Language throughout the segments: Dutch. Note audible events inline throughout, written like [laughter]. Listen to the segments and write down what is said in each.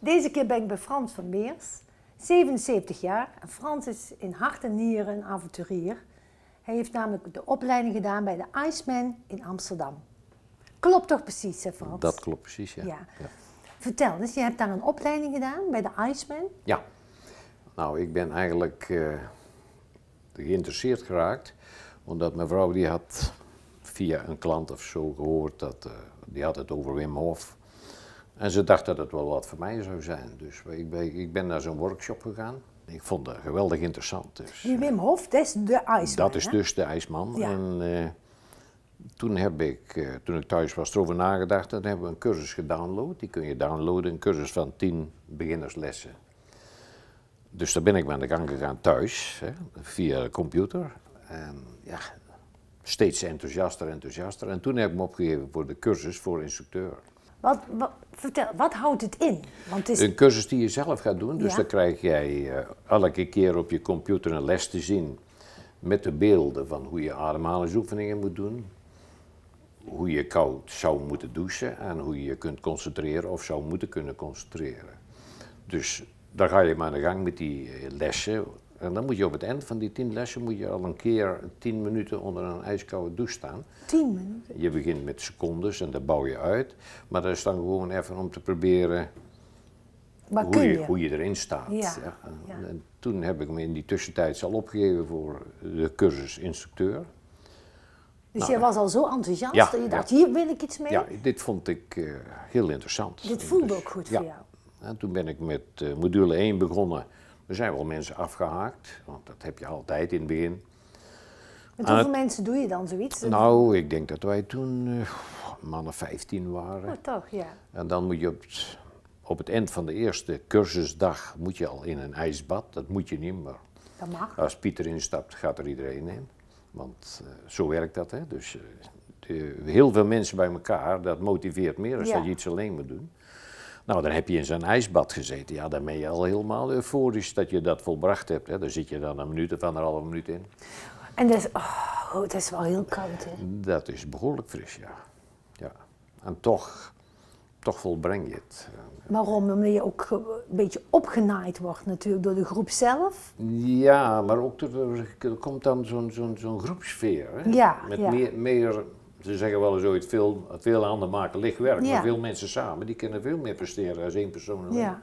Deze keer ben ik bij Frans van Meers, 77 jaar. Frans is in hart en nieren een avonturier. Hij heeft namelijk de opleiding gedaan bij de Iceman in Amsterdam. Klopt toch precies, hè Frans? Dat klopt precies, ja. ja. Vertel, dus je hebt daar een opleiding gedaan bij de Iceman? Ja. Nou, ik ben eigenlijk eh, geïnteresseerd geraakt, omdat mijn vrouw die had via een klant of zo gehoord dat eh, die had het over Wim Hof. En ze dacht dat het wel wat voor mij zou zijn. Dus ik ben, ik ben naar zo'n workshop gegaan. Ik vond dat geweldig interessant. Dus, die eh, Wim Hof, dat is de ijsman. Dat is dus de ijsman. Ja. En, toen, heb ik, eh, toen ik thuis was, erover nagedacht. En hebben we een cursus gedownload. Die kun je downloaden, een cursus van 10 beginnerslessen. Dus daar ben ik mee aan de gang gegaan thuis, hè, via de computer. En ja, steeds enthousiaster, enthousiaster. En toen heb ik me opgegeven voor de cursus voor instructeur. Wat, wat, vertel, wat houdt het in? Want het is... Een cursus die je zelf gaat doen. Dus dan krijg jij eh, elke keer op je computer een les te zien met de beelden van hoe je ademhalingsoefeningen moet doen hoe je koud zou moeten douchen en hoe je je kunt concentreren of zou moeten kunnen concentreren. Dus dan ga je maar aan de gang met die eh, lessen. En dan moet je op het eind van die tien lessen moet je al een keer tien minuten onder een ijskoude douche staan. Tien minuten? Je begint met secondes en dat bouw je uit. Maar dat is dan gewoon even om te proberen hoe, je? hoe je erin staat. Ja. En toen heb ik me in die tussentijd al opgegeven voor de cursus instructeur. Dus nou, jij was al zo enthousiast dat je dacht, hier wil ik iets mee? Ja, dit vond ik eh, heel interessant. Dit dus, voelde ook goed voor jou? En toen ben ik met eh, module 1 begonnen. Er zijn wel mensen afgehaakt, want dat heb je altijd in het begin. Met ah, hoeveel mensen doe je dan zoiets? Nou, ik denk dat wij toen uh, mannen 15 waren. Oh, toch, ja. En dan moet je op het, op het eind van de eerste cursusdag moet je al in een ijsbad. Dat moet je niet, maar dat mag. als Pieter instapt, gaat er iedereen in. Want eh, zo werkt dat, hè. Dus eh, heel veel mensen bij elkaar, dat motiveert meer als dat je iets alleen moet doen. Nou, dan heb je in zo'n ijsbad gezeten. Ja, dan ben je al helemaal euforisch dat je dat volbracht hebt. Hè. Daar zit je dan een minuut of anderhalve minuut in. En dat is, oh, dat is wel heel koud, hè? Dat is behoorlijk fris, ja. ja. En toch, toch volbreng je het. Eh, Waarom? Omdat je ook een beetje opgenaaid wordt natuurlijk door de groep zelf. Ja, maar ook er komt dan zo'n zo'n groepsfeer. Hè? Ja, Met Meer, meer, ze zeggen wel eens ooit, veel, veel handen maken licht werk. Maar veel mensen samen, die kunnen veel meer presteren als één persoon. Alleen. Ja.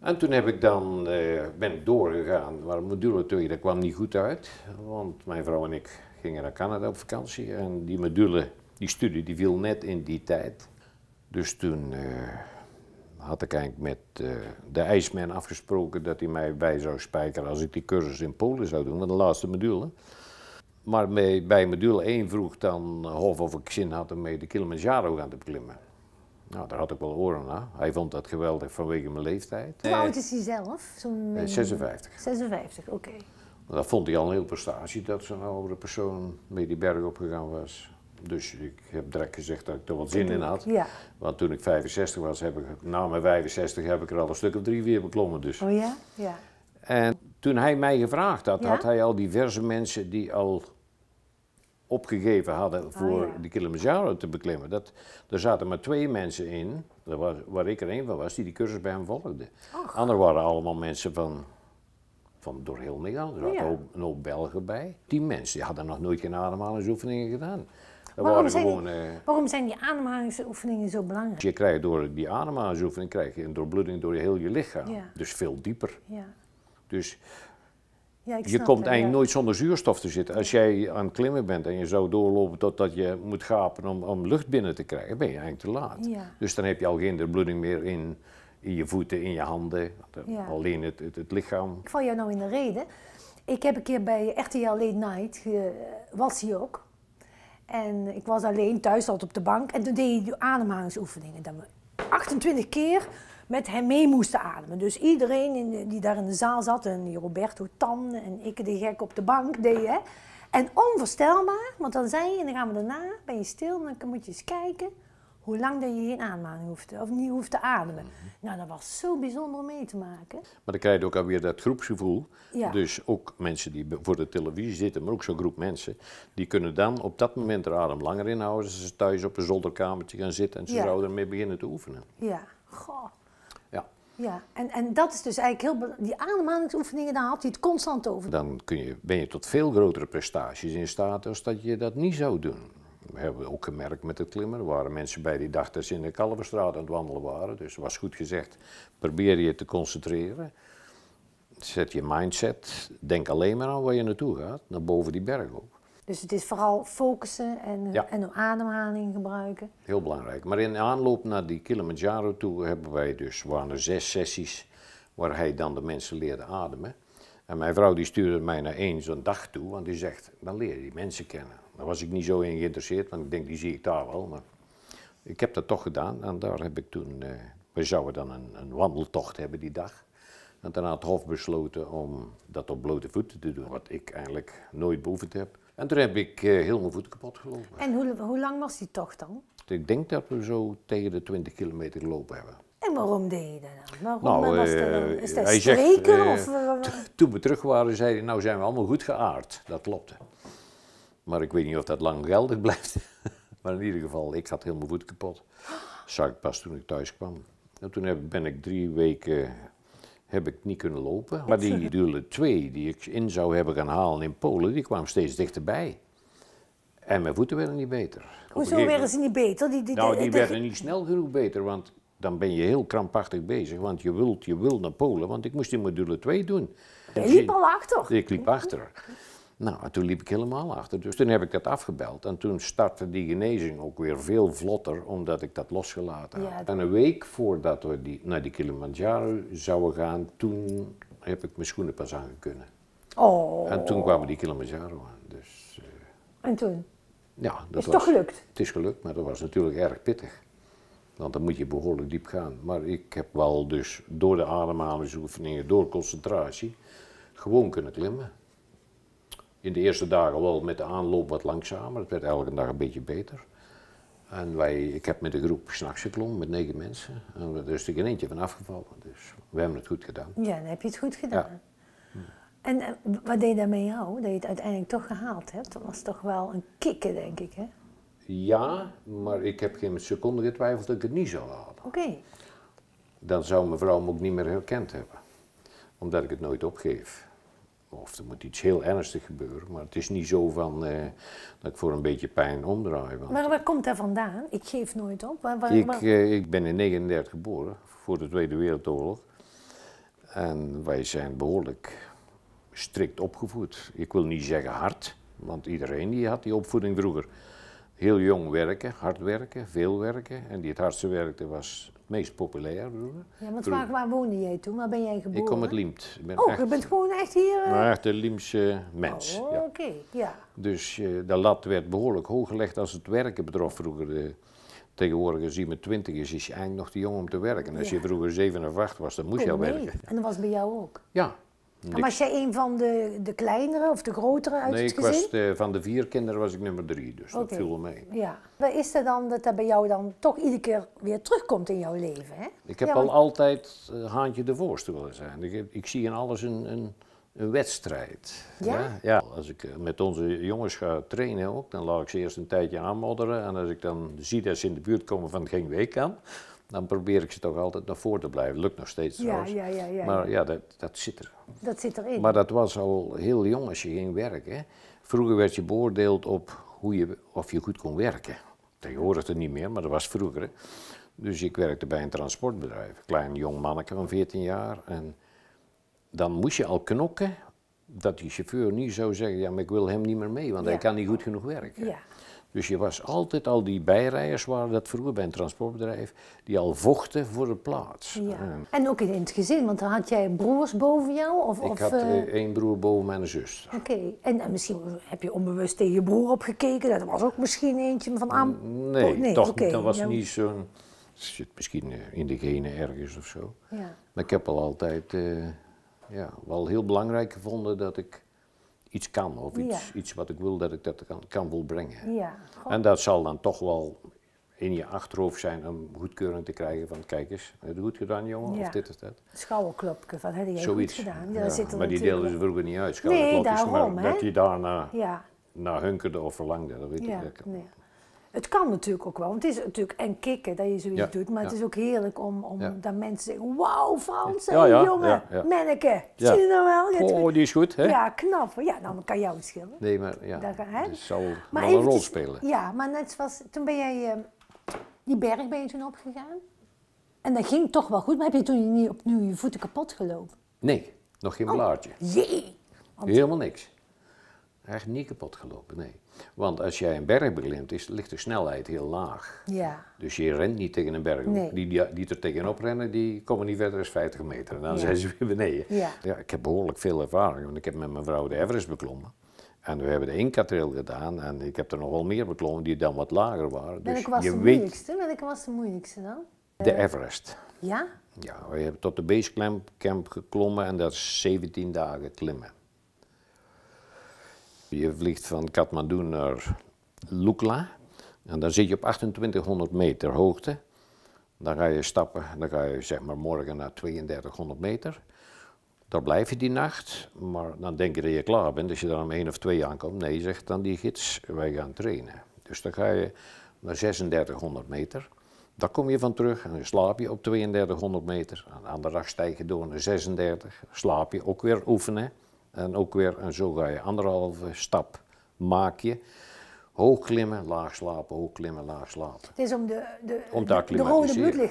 En toen heb ik dan, eh, ben ik doorgegaan, maar module 2, dat kwam niet goed uit. Want mijn vrouw en ik gingen naar Canada op vakantie. En die module, die studie, die viel net in die tijd. Dus toen... Eh, had ik eigenlijk met eh, de ijsman afgesproken dat hij mij bij zou spijkeren als ik die cursus in Polen zou doen, want de laatste module. Maar bij, bij module 1 vroeg dan Hof eh, of ik zin had om mee de Kilimanjaro gaan te beklimmen. Nou, daar had ik wel oren naar. Hij vond dat geweldig vanwege mijn leeftijd. Hoe oud is hij zelf? Zo'n, 56. Eh, 56, oké. Dat vond hij al een heel prestatie dat zo'n oude persoon mee die berg opgegaan was. Dus ik heb direct gezegd dat ik er wat zin in had. Ja. Want toen ik 65 was, heb ik, na mijn 65 heb ik er al een stuk of drie weer beklommen. Dus. Oh ja? Ja. En toen hij mij gevraagd had, had hij al diverse mensen die al opgegeven hadden oh voor de Kilimanjaro te beklimmen. Dat, er zaten maar twee mensen in, was, waar ik er een van was, die die cursus bij hem volgde. Anderen waren allemaal mensen van, van door heel Nederland. Er zaten oh ook een ook Belgen bij. Die mensen die hadden nog nooit geen ademhalingsoefeningen gedaan waarom, zijn die, eh, waarom zijn die ademhalingsoefeningen zo belangrijk? Je krijgt door die ademhalingsoefening krijg je een doorbloeding door heel je lichaam. Dus veel dieper. Ja. Dus ja, je komt eigenlijk nooit zonder zuurstof te zitten. Als jij aan het klimmen bent en je zou doorlopen totdat je moet gapen om, om lucht binnen te krijgen, ben je eigenlijk te laat. Dus dan heb je al geen doorbloeding meer in, in je voeten, in je handen, eh, alleen het, het, lichaam. Ik val jou nou in de reden. Ik heb een keer bij RTL Late Night, eh, was hij ook, en ik was alleen thuis, zat op de bank. En toen deed je die ademhalingsoefeningen. Dat we 28 keer met hem mee moesten ademen. Dus iedereen die daar in de zaal zat, en Roberto Tan en ik de gek op de bank deed. En onvoorstelbaar, want dan zei je, en dan gaan we daarna, ben je stil, en dan moet je eens kijken hoe lang dat je geen ademhaling hoeft, of niet hoeft te ademen. Mhm. Nou, dat was zo bijzonder om mee te maken. Maar dan krijg je ook alweer dat groepsgevoel. Ja. Dus ook mensen die voor de televisie zitten, maar ook zo'n groep mensen, die kunnen dan op dat moment de adem langer inhouden als ze thuis op een zolderkamertje gaan zitten en ze ja. zouden ermee beginnen te oefenen. Ja, goh. Ja. Ja, en, en dat is dus eigenlijk heel Die ademhalingsoefeningen, daar had hij het constant over. Dan kun je, ben je tot veel grotere prestaties in staat als dat je dat niet zou doen hebben we ook gemerkt met het klimmen. Er waren mensen bij die dachten dat ze in de Kalverstraat aan het wandelen waren. Dus was goed gezegd, probeer je te concentreren. Zet je mindset, denk alleen maar aan waar je naartoe gaat, naar boven die berg ook. Dus het is vooral focussen en, en ademhaling gebruiken. Heel belangrijk. Maar in aanloop naar die Kilimanjaro toe hebben wij dus, waren er zes sessies waar hij dan de mensen leerde ademen. En mijn vrouw die stuurde mij naar één zo'n dag toe, want die zegt, dan leer je die mensen kennen. Daar was ik niet zo in geïnteresseerd, want ik denk, die zie ik daar wel. Maar ik heb dat toch gedaan en daar heb ik toen, eh, we zouden dan een, een, wandeltocht hebben die dag. En daarna had Hof besloten om dat op blote voeten te doen, wat ik eigenlijk nooit beoefend heb. En toen heb ik uh, heel mijn voet kapot gelopen. En hoe, hoe lang was die tocht dan? Ik denk dat we zo tegen de 20 kilometer gelopen hebben. En waarom deed je dat dan? Waarom nou, was dat dan? Eh, Is dat Zegt, of... Toen we terug waren, zei hij, nou zijn we allemaal goed geaard. Dat klopte. Maar ik weet niet of dat lang geldig blijft. [laughs] maar in ieder geval, ik had heel mijn voet kapot. Zag ik pas toen ik thuis kwam. En toen heb, ben ik drie weken heb ik niet kunnen lopen. Maar die module [laughs] twee die ik in zou hebben gaan halen in Polen, die kwam steeds dichterbij. En mijn voeten werden niet beter. Hoezo werden ze niet beter? Die, die, nou, die werden niet snel genoeg beter, want dan ben je heel krampachtig bezig. Want je wilt, je wilt naar Polen, want ik moest die module 2 doen. je liep al achter? Ik liep achter. Nou, toen liep ik helemaal achter. Dus toen heb ik dat afgebeld. En toen startte die genezing ook weer veel vlotter, omdat ik dat losgelaten had. Ja, en een week voordat we die, naar die Kilimanjaro zouden gaan, toen heb ik mijn schoenen pas aangekunnen. Oh. En toen kwamen die Kilimanjaro aan. Dus, eh, En toen? Ja, dat is toch gelukt? Het is gelukt, maar dat was natuurlijk erg pittig. Want dan moet je behoorlijk diep gaan. Maar ik heb wel dus door de ademhalingsoefeningen, door concentratie, gewoon kunnen klimmen in de eerste dagen wel met de aanloop wat langzamer. Het werd elke dag een beetje beter. En wij, ik heb met een groep s'nachts geklommen, met negen mensen. En er is er geen eentje van afgevallen. Dus we hebben het goed gedaan. Ja, dan heb je het goed gedaan. Ja. En, eh, wat deed dat met jou, dat je het uiteindelijk toch gehaald hebt? Dat was toch wel een kikker, denk ik, hè? Ja, maar ik heb geen seconde getwijfeld dat ik het niet zou halen. Oké. Dan zou mevrouw me ook niet meer herkend hebben. Omdat ik het nooit opgeef. Of er moet iets heel ernstig gebeuren. Maar het is niet zo van eh, dat ik voor een beetje pijn omdraai. Maar waar komt dat vandaan? Ik geef nooit op. ik, eh, ik ben in 39 geboren, voor de Tweede Wereldoorlog. En wij zijn behoorlijk strikt opgevoed. Ik wil niet zeggen hard, want iedereen die had die opvoeding vroeger. Heel jong werken, hard werken, veel werken. En die het hardste werkte was meest populair Ja, want waar, woonde jij toen? Waar ben jij geboren? Ik kom uit Liemt. Ik ben oh, je bent gewoon echt hier? Uh... echt een Liemse mens. Oh, oké, ja. Dus uh, de lat werd behoorlijk hoog gelegd als het werken betrof vroeger. De, eh, tegenwoordig als iemand twintig is, is je eigenlijk nog te jong om te werken. En Als je vroeger zeven of acht was, dan moest je al oh, werken. En dat was bij jou ook? Ja, maar was jij een van de, de kleinere of de grotere uit nee, het gezin? Nee, ik was eh, van de vier kinderen was ik nummer drie, dus dat viel mee. Ja. Wat is er dan dat dat bij jou dan toch iedere keer weer terugkomt in jouw leven? Hè? Ik heb al altijd eh, haantje de voorste willen zijn. Ik, ik, zie in alles een, een, een wedstrijd. Ja? ja? Als ik eh, met onze jongens ga trainen ook, dan laat ik ze eerst een tijdje aanmodderen. En als ik dan zie dat ze in de buurt komen van geen week aan dan probeer ik ze toch altijd naar voren te blijven. Lukt nog steeds Ja, ja, ja, Maar ja, dat, dat zit er. Dat zit erin. Maar dat was al heel jong als je ging werken. Vroeger werd je beoordeeld op hoe je, of je goed kon werken. Tegenwoordig er niet meer, maar dat was vroeger. Dus ik werkte bij een transportbedrijf. Klein jong manneke van 14 jaar. En dan moest je al knokken dat die chauffeur niet zou zeggen, ja, maar ik wil hem niet meer mee, want hij kan niet goed genoeg werken. Ja. Dus je was altijd al die bijrijders, waren dat vroeger bij een transportbedrijf, die al vochten voor de plaats. Ja. Eh. En ook in het gezin, want dan had jij broers boven jou? Of, ik had eh, eh, één broer boven mijn zus. Oké, en, misschien heb je onbewust tegen je broer opgekeken, dat was ook misschien eentje van aan. Nee, oh, toch okay. dat was niet zo'n. zit misschien in de genen ergens of zo. Ja. Maar ik heb al altijd ja, wel heel belangrijk gevonden dat ik iets kan of iets, iets wat ik wil dat ik dat kan, kan volbrengen. Ja, en dat zal dan toch wel in je achterhoofd zijn om goedkeuring te krijgen van kijk eens, heb je goed gedaan jongen, of dit of dat. Schouderklopje, van heb je Zoiets. goed gedaan. Ja, Zit maar die deelden ze vroeger niet uit, schouderklopjes, nee, dat je daarna naar hunkerde of verlangde, dat weet ik niet. Het kan natuurlijk ook wel, want het is natuurlijk en kicken dat je zoiets doet, maar het is ook heerlijk om, om dat mensen zeggen, wauw Frans, jongen, manneke, zie je nou wel? Oh, die is goed, hè? Ja, knap. Ja, nou, kan kan jou schillen. Nee, maar ja, dat zal wel een rol spelen. Ja, maar net zoals, toen ben jij ehm, die berg ben je toen opgegaan en dat ging toch wel goed, maar heb je toen niet opnieuw je voeten kapot gelopen? Nee, nog geen oh, blaadje. jee! Helemaal niks. Eigenlijk niet kapot gelopen, nee. Want als jij een berg beklimt, is, ligt de snelheid heel laag. Ja. Dus je rent niet tegen een berg. Die, die, die, er tegenop rennen, die komen niet verder dan 50 meter. En dan zijn ze weer beneden. Ja. ik heb behoorlijk veel ervaring, want ik heb met mijn vrouw de Everest beklommen. En we hebben de Inca-trail gedaan en ik heb er nog wel meer beklommen die dan wat lager waren. Dus ik was je de weet... moeilijkste? ik was de moeilijkste dan? De Everest. Ja? Ja, we hebben tot de basecamp geklommen en dat is 17 dagen klimmen. Je vliegt van Kathmandu naar Lukla. En dan zit je op 2800 meter hoogte. Dan ga je stappen, dan ga je zeg maar morgen naar 3200 meter. Daar blijf je die nacht, maar dan denk je dat je klaar bent als je dan om één of twee aankomt. Nee, zegt dan die gids, wij gaan trainen. Dus dan ga je naar 3600 meter. Daar kom je van terug en dan slaap je op 3200 meter. aan de dag stijg door naar 36, slaap je ook weer oefenen. En ook weer, en zo ga je anderhalve stap maak je. Hoog klimmen, laag slapen, hoog klimmen, laag slapen. Het is om de, de, om de, rode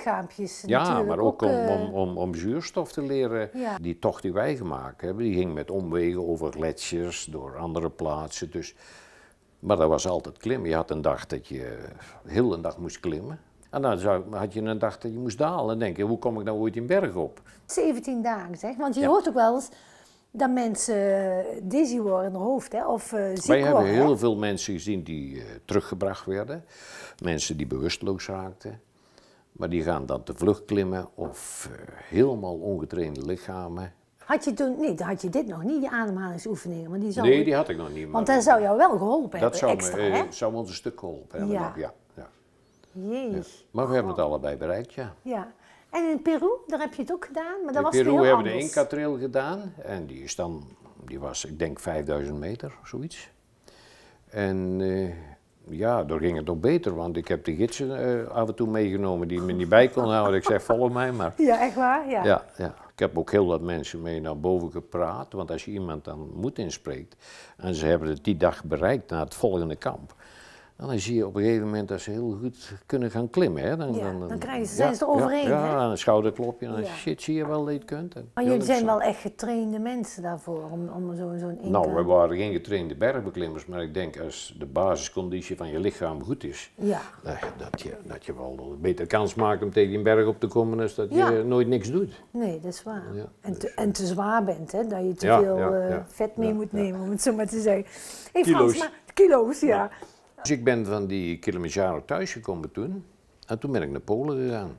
Ja, maar ook, eh, om, om, om, zuurstof te leren. Die tocht die wij gemaakt hebben, die ging met omwegen over gletsjers, door andere plaatsen. Dus, maar dat was altijd klimmen. Je had een dag dat je heel een dag moest klimmen. En dan had je een dag dat je moest dalen en denken, hoe kom ik nou ooit in berg op? 17 dagen zeg, want je hoort ook wel eens dat mensen dizzy worden in hun hoofd hè, of uh, ziek Wij hebben heel veel mensen gezien die eh, teruggebracht werden. Mensen die bewusteloos raakten. Maar die gaan dan te vlucht klimmen of eh, helemaal ongetrainde lichamen. Had je toen, nee, had je dit nog niet, die ademhalingsoefeningen? die zou, nee, die had ik nog niet. Want dat zou jou wel geholpen hebben, zou extra, zou ons een stuk geholpen hebben, ja. ja. ja. Maar we hebben het allebei bereikt, ja. Ja. En in Peru, daar heb je het ook gedaan, maar dat in Peru hebben we de Inca-trail gedaan. En die is dan, die was ik denk 5000 meter, zoiets. En eh, ja, daar ging het ook beter, want ik heb de gidsen eh, af en toe meegenomen die me niet bij kon houden. Ik zei, [laughs] volg mij maar. Ja, echt waar? Ja. ja. Ja, Ik heb ook heel wat mensen mee naar boven gepraat, want als je iemand dan moed inspreekt en ze hebben het die dag bereikt naar het volgende kamp, nou, dan zie je op een gegeven moment dat ze heel goed kunnen gaan klimmen. Hè? Dan, dan, dan krijgen ze, zijn ze overeen. Ja, ja, een schouderklopje en dan, shit, zie je wel dat kunt. maar jullie zijn wel echt getrainde mensen daarvoor, om, om zo'n zo Nou, we waren geen getrainde bergbeklimmers, maar ik denk als de basisconditie van je lichaam goed is, ja. dat, je, dat je wel een betere kans maakt om tegen een berg op te komen, dan dat je nooit niks doet. Nee, dat is waar. en, te, dus- en te zwaar bent, hè? dat je te veel eh, vet mee moet nemen, om het zo maar te zeggen. Hey, Frans, kilo's. Maar, kilo's, ja. Dus ik ben van die Kilimanjaro thuisgekomen toen. En toen ben ik naar Polen gegaan.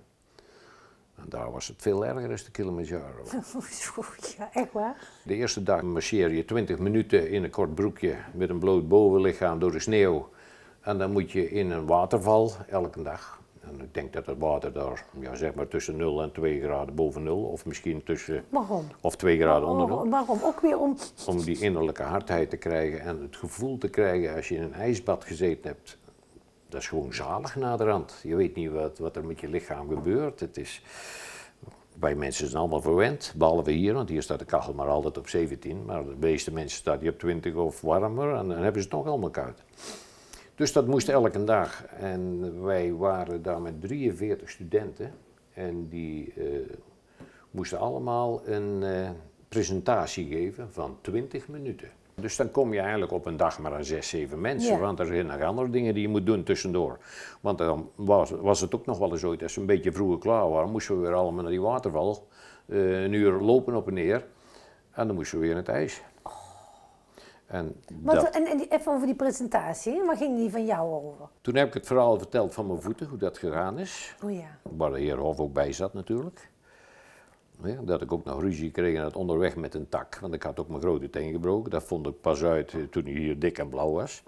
En daar was het veel erger dan de Kilimanjaro. [laughs] ja, echt waar? De eerste dag marcheer je 20 minuten in een kort broekje met een bloot bovenlichaam door de sneeuw. En dan moet je in een waterval elke dag ik denk dat het water daar ja, zeg maar tussen 0 en 2 graden boven 0, of misschien tussen. Waarom? Of 2 graden onder 0. Waarom? Ook weer om. Om die innerlijke hardheid te krijgen en het gevoel te krijgen als je in een ijsbad gezeten hebt. Dat is gewoon zalig rand. Je weet niet wat, wat er met je lichaam gebeurt. Het is. Bij mensen is het allemaal verwend, behalve hier, want hier staat de kachel maar altijd op 17. Maar de meeste mensen staat die op 20 of warmer en dan hebben ze het toch allemaal koud. Dus dat moest elke dag. En wij waren daar met 43 studenten. En die eh, moesten allemaal een eh, presentatie geven van 20 minuten. Dus dan kom je eigenlijk op een dag maar aan zes, zeven mensen. Want er zijn nog andere dingen die je moet doen tussendoor. Want dan was, was het ook nog wel eens ooit, als we een beetje vroeger klaar waren, moesten we weer allemaal naar die waterval. Eh, een uur lopen op en neer. En dan moesten we weer in het ijs. En, Wat, en, even over die presentatie, waar ging die van jou over? Toen heb ik het verhaal verteld van mijn voeten, hoe dat gegaan is. Oh ja. Waar de heer Hof ook bij zat natuurlijk. Ja, dat ik ook nog ruzie kreeg en het onderweg met een tak, want ik had ook mijn grote teen gebroken. Dat vond ik pas uit eh, toen hij hier dik en blauw was.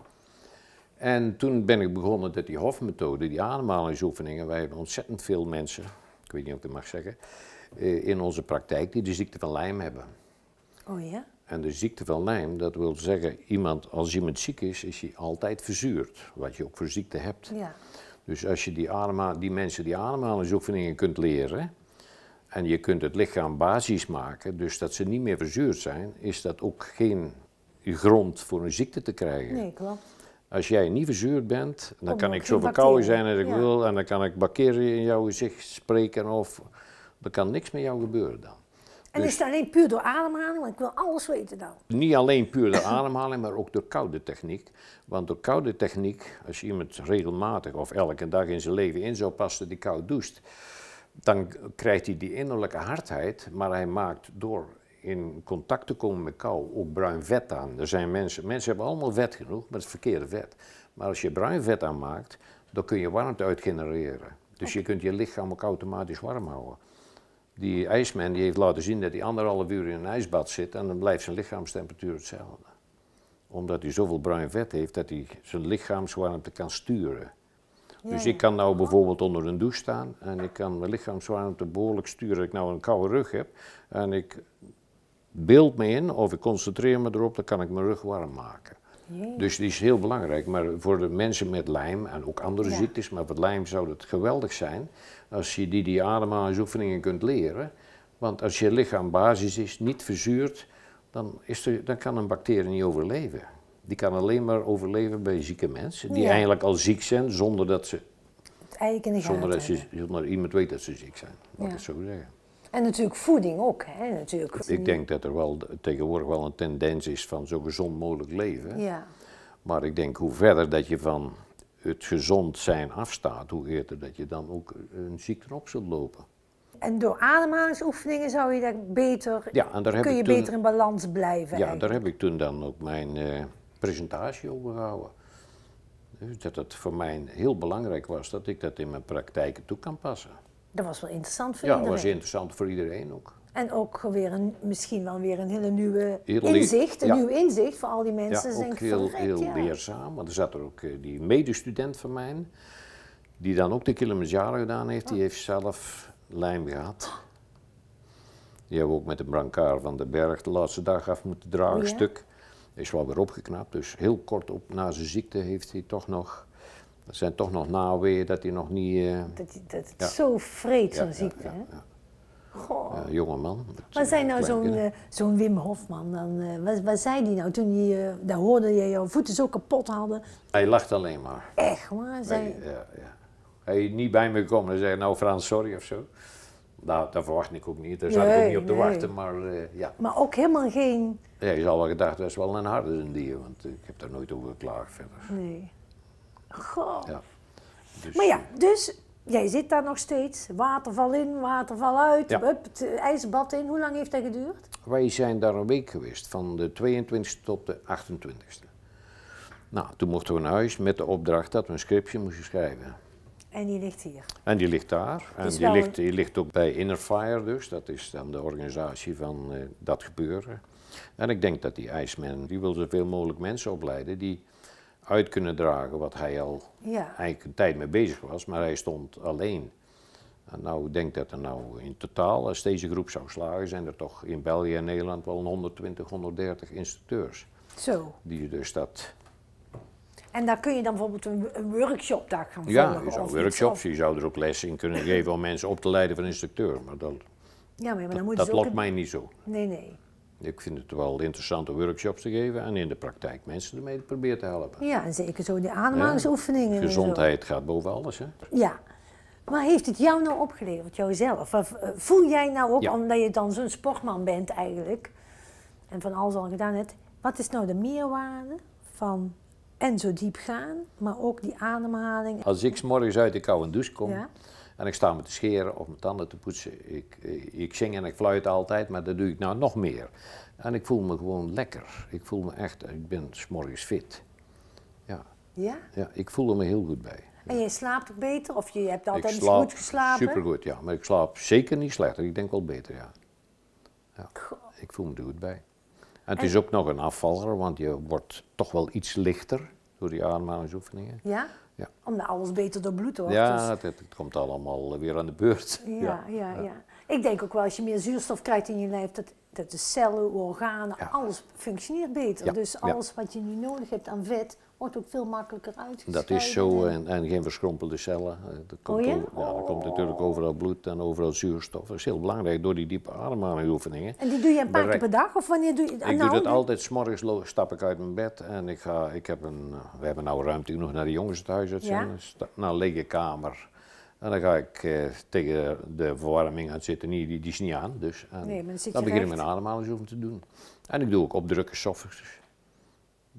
En toen ben ik begonnen met die Hofmethode, die ademhalingsoefeningen. Wij hebben ontzettend veel mensen, ik weet niet of ik dat mag zeggen, eh, in onze praktijk die de ziekte van Lyme hebben. Oh ja? En de ziekte van lijm, dat wil zeggen, iemand, als iemand ziek is, is hij altijd verzuurd. Wat je ook voor ziekte hebt. Ja. Dus als je die, adema, die mensen die ademhalingsoefeningen kunt leren. en je kunt het lichaam basis maken, dus dat ze niet meer verzuurd zijn. is dat ook geen grond voor een ziekte te krijgen. Nee, klopt. Als jij niet verzuurd bent, dan kan ik zo verkouden zijn als ik wil. en dan kan ik bacteriën in jouw gezicht spreken. of er kan niks met jou gebeuren dan. En dus is het alleen puur door ademhaling? Want ik wil alles weten dan. Niet alleen puur door ademhaling, maar ook door koude techniek. Want door koude techniek, als iemand regelmatig of elke dag in zijn leven in zou passen die koud doucht, dan krijgt hij die innerlijke hardheid, maar hij maakt door in contact te komen met kou ook bruin vet aan. Er zijn mensen, mensen hebben allemaal vet genoeg, maar het verkeerde vet. Maar als je bruin vet aanmaakt, dan kun je warmte genereren. Dus je kunt je lichaam ook automatisch warm houden. Die ijsman die heeft laten zien dat hij anderhalf uur in een ijsbad zit en dan blijft zijn lichaamstemperatuur hetzelfde. Omdat hij zoveel bruin vet heeft dat hij zijn lichaamswarmte kan sturen. dus ik kan nou bijvoorbeeld onder een douche staan en ik kan mijn lichaamswarmte behoorlijk sturen. Ik nou een koude rug heb en ik beeld me in of ik concentreer me erop, dan kan ik mijn rug warm maken. Dus die is heel belangrijk. Maar voor de mensen met lijm en ook andere ziektes, maar voor lijm zou het geweldig zijn als je die, die ademhalingsoefeningen kunt leren. Want als je lichaam basis is, niet verzuurd, dan, is er, dan kan een bacterie niet overleven. Die kan alleen maar overleven bij zieke mensen, die eigenlijk al ziek zijn zonder dat ze. Het eigenlijk in zonder, dat ze, zonder iemand weet dat ze ziek zijn, laat ik het zo zeggen. En natuurlijk voeding ook, hè? Natuurlijk. Ik mm. denk dat er wel tegenwoordig wel een tendens is van zo gezond mogelijk leven. Ja. Maar ik denk hoe verder dat je van het gezond zijn afstaat, hoe eerder dat je dan ook een ziekte op zult lopen. En door ademhalingsoefeningen zou je daar beter, ja, en daar heb kun je beter in balans blijven. Ja, daar heb ik toen dan ook mijn eh, presentatie over gehouden. Dus dat het voor mij heel belangrijk was dat ik dat in mijn praktijk toe kan passen. Dat was wel interessant voor ja, iedereen. Ja, dat was interessant voor iedereen ook. En ook weer een, misschien wel weer een hele nieuwe inzicht, een nieuw inzicht voor al die mensen. Ja, ook heel, heel leerzaam. Want er zat er ook eh, die medestudent van mij, die dan ook de Kilimanjaro gedaan heeft, die oh. heeft zelf lijm gehad. Die hebben we ook met de brancard van de berg de laatste dag af moeten dragen, oh stuk. Is wel weer opgeknapt, dus heel kort op na zijn ziekte heeft hij toch nog er zijn toch nog naweeën dat hij nog niet... Eh, dat, is dat, het ja. zo vreed, zo'n ziekte, hè? Goh. jonge man. Wat eh, zei nou zo'n eh, zo'n Wim Hofman dan? wat, wat, zei die nou toen die, daar hoorde je jouw voeten zo kapot hadden? Hij lacht alleen maar. Echt waar? Zei... Hij, ja, ja. Hij niet bij me komen en zei nou Frans, sorry of zo. Nou, dat verwacht ik ook niet. Daar zat ik ook niet op te wachten, maar ja. Maar ook helemaal geen... Ja, je zal wel gedacht, dat is wel een harde dier, want ik heb daar nooit over geklaagd verder. Nee. Ja. Dus, maar ja, dus jij zit daar nog steeds. Waterval in, waterval uit, het ijsbad in. Hoe lang heeft dat geduurd? Wij zijn daar een week geweest, van de 22e tot de 28e. Nou, toen mochten we naar huis met de opdracht dat we een scriptje moesten schrijven. En die ligt hier? En die ligt daar. En die ligt, die ligt ook bij Innerfire dus. Dat is dan de organisatie van eh, dat gebeuren. En ik denk dat die ijsman, die wil zoveel mogelijk mensen opleiden die uit kunnen dragen wat hij al ja. eigenlijk een tijd mee bezig was, maar hij stond alleen. En nou, ik denk dat er nou in totaal, als deze groep zou slagen, zijn er toch in België en Nederland wel 120, 130 instructeurs. Zo. Die dus dat... En daar kun je dan bijvoorbeeld een, workshop daar gaan volgen? Ja, je zou workshops, je zou er ook les in kunnen [laughs] geven om mensen op te leiden van instructeur. Maar dat, ja, maar, dat, lokt mij niet zo. Nee, nee. Ik vind het wel interessante workshops te geven en in de praktijk mensen ermee proberen te helpen. Ja, en zeker zo die ademhalingsoefeningen. gezondheid gaat boven alles, hè? Ja. Maar heeft het jou nou opgeleverd, jouzelf? Eh, voel jij nou ook, omdat je dan zo'n sportman bent eigenlijk, en van alles al gedaan hebt, wat is nou de meerwaarde van en zo diep gaan, maar ook die ademhaling? Als ik s morgens uit de koude douche kom, ja en ik sta me te scheren of mijn tanden te poetsen. Ik, eh, ik zing en ik fluit altijd, maar dat doe ik nou nog meer. En ik voel me gewoon lekker. Ik voel me echt, ik ben s'morgens fit. Ja. ja? Ja, ik voel er me heel goed bij. En je slaapt beter of je hebt altijd niet goed geslapen? Supergoed, ja. Maar ik slaap zeker niet slechter. Ik denk wel beter, ja. ja. Ik voel me er goed bij. En het is ook nog een afvaller, want je wordt toch wel iets lichter door die ademhalingsoefeningen. Ja? Ja. Omdat nou, alles beter door wordt. Ja, dus... het, het, komt allemaal weer aan de beurt. Ja ja. ja, Ik denk ook wel, als je meer zuurstof krijgt in je lijf, dat, dat de cellen, organen, alles functioneert beter. Dus alles wat je nu nodig hebt aan vet, wordt ook veel makkelijker uit. Dat is zo, eh. en, en geen verschrompelde cellen. Er eh, komt, oh ja? er komt oh. natuurlijk overal bloed en overal zuurstof. Dat is heel belangrijk door die diepe ademhalingoefeningen. En die doe je een paar keer per dag? Of wanneer doe je Ik doe het altijd, s'morgens stap ik uit mijn bed en ik ga, ik heb een, we hebben nu ruimte genoeg naar de jongens thuis. huis uit ja? naar een eh, nou, lege kamer. En dan ga ik tegen de verwarming aan zitten. Die, die, is niet aan, dus. nee, maar dan, dan begin ik mijn ademhalingsoefening te doen. En ik doe ook opdrukken, softjes.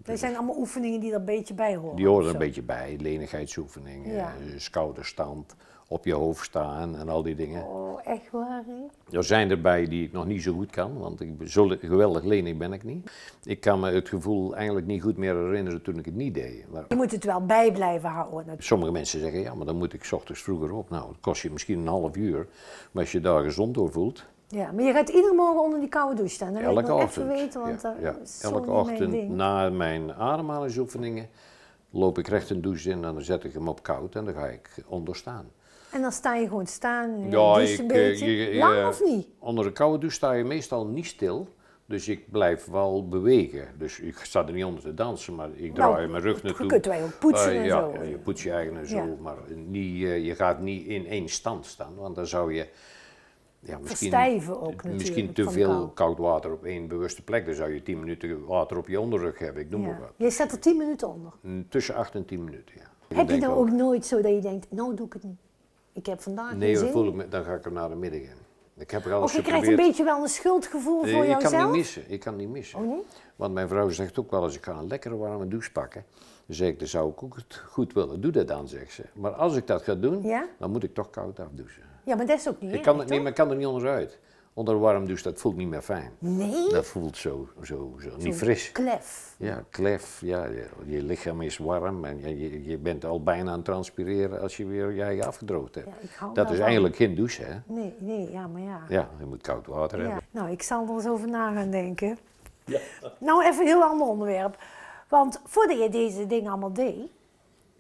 Dat zijn allemaal oefeningen die er een beetje bij horen. Die horen er een beetje bij. Lenigheidsoefeningen, eh, schouderstand, op je hoofd staan en al die dingen. Oh, echt waar? Er zijn erbij die ik nog niet zo goed kan, want ik, zo geweldig lenig ben ik niet. Ik kan me het gevoel eigenlijk niet goed meer herinneren toen ik het niet deed. Maar je moet het wel bij blijven houden. Sommige mensen zeggen, ja, maar dan moet ik ochtends vroeger op. Nou, het kost je misschien een half uur, maar als je daar gezond door voelt... Ja, maar je gaat iedere morgen onder die koude douche staan. Dat Elke ik ochtend. Even weten, want eh, Elke ochtend na mijn ademhalingsoefeningen loop ik recht een douche in en dan zet ik hem op koud en dan ga ik onder staan. En dan sta je gewoon staan ja, een eh, beetje. Je, eh, Lang of niet? Onder een koude douche sta je meestal niet stil. Dus ik blijf wel bewegen. Dus ik sta er niet onder te dansen, maar ik nou, draai mijn rug naartoe. Je kunt wij ook poetsen en zo. Ja, je poets je eigen en zo. Maar niet, je gaat niet in één stand staan, want dan zou je ja, misschien, verstijven ook Misschien te veel koud water op één bewuste plek. Dan zou je tien minuten water op je onderrug hebben, ik noem ja. maar wat. Je staat er tien minuten onder? Tussen acht en tien minuten, ja. heb je dan ook nooit zo dat je denkt, nou doe ik het niet. Ik heb vandaag Nee, dan, voel ik me, dan ga ik er naar de middag in. Ik heb er al of je krijgt een beetje wel een schuldgevoel voor ik jouzelf? Ik kan niet missen, ik kan niet missen. Oh, Want mijn vrouw zegt ook wel eens, ik ga een lekkere warme douche pakken. Dan zeg ik, dan zou ik ook goed willen. Doe dat dan, zegt ze. Maar als ik dat ga doen, dan moet ik toch koud afdouchen. Ja, maar dat is ook niet ik kan, Nee, maar ik kan er niet onderuit. Onder warm douche, dat voelt niet meer fijn. Nee? Dat voelt zo, zo, zo, niet fris. klef. Ja, klef. Ja, je, je lichaam is warm en je, je bent al bijna aan het transpireren als je weer jij je afgedroogd hebt. dat is eigenlijk geen douche, hè? Nee, nee, ja, maar ja. Ja, je moet koud water hebben. Nou, ik zal er eens over na gaan denken. Ja. Nou, even een heel ander onderwerp. Want voordat je deze dingen allemaal deed,